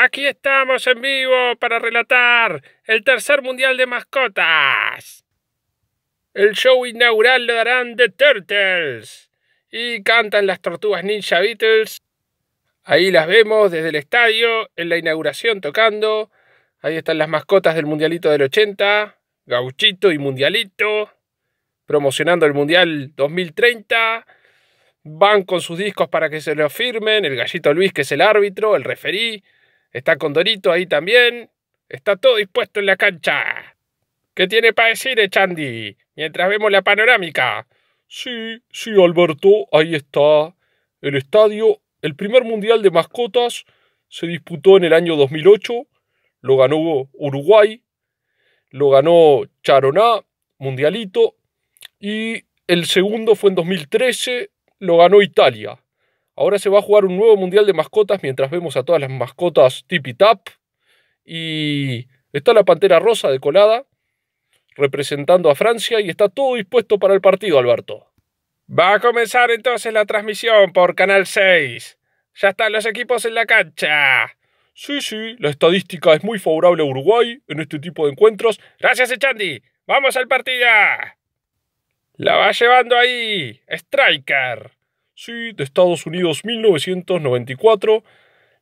Aquí estamos en vivo para relatar el tercer mundial de mascotas. El show inaugural lo darán The Turtles. Y cantan las tortugas ninja Beatles. Ahí las vemos desde el estadio, en la inauguración tocando. Ahí están las mascotas del Mundialito del 80, Gauchito y Mundialito, promocionando el Mundial 2030. Van con sus discos para que se los firmen, el gallito Luis que es el árbitro, el referí, Está Condorito ahí también. Está todo dispuesto en la cancha. ¿Qué tiene para decir, Echandi? Eh, Mientras vemos la panorámica. Sí, sí, Alberto, ahí está. El estadio, el primer mundial de mascotas, se disputó en el año 2008. Lo ganó Uruguay. Lo ganó Charoná, mundialito. Y el segundo fue en 2013. Lo ganó Italia. Ahora se va a jugar un nuevo mundial de mascotas mientras vemos a todas las mascotas tipi tap. Y está la pantera rosa de colada representando a Francia y está todo dispuesto para el partido, Alberto. Va a comenzar entonces la transmisión por Canal 6. Ya están los equipos en la cancha. Sí, sí, la estadística es muy favorable a Uruguay en este tipo de encuentros. Gracias, Echandi. Vamos al partido. La va llevando ahí. Striker. Sí, de Estados Unidos 1994.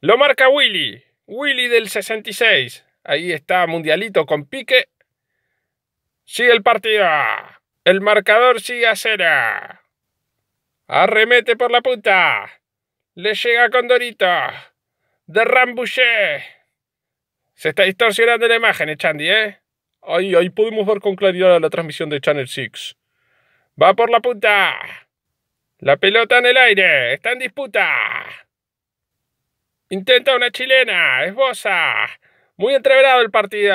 Lo marca Willy. Willy del 66. Ahí está Mundialito con pique. Sigue el partido. El marcador sigue a cero. Arremete por la punta. Le llega Condorito. Dorita De Se está distorsionando la imagen, eh, Chandy, ¿eh? Ahí, ahí podemos ver con claridad la transmisión de Channel 6. Va por la punta. La pelota en el aire, está en disputa. Intenta una chilena, esboza. Muy entreverado el partido.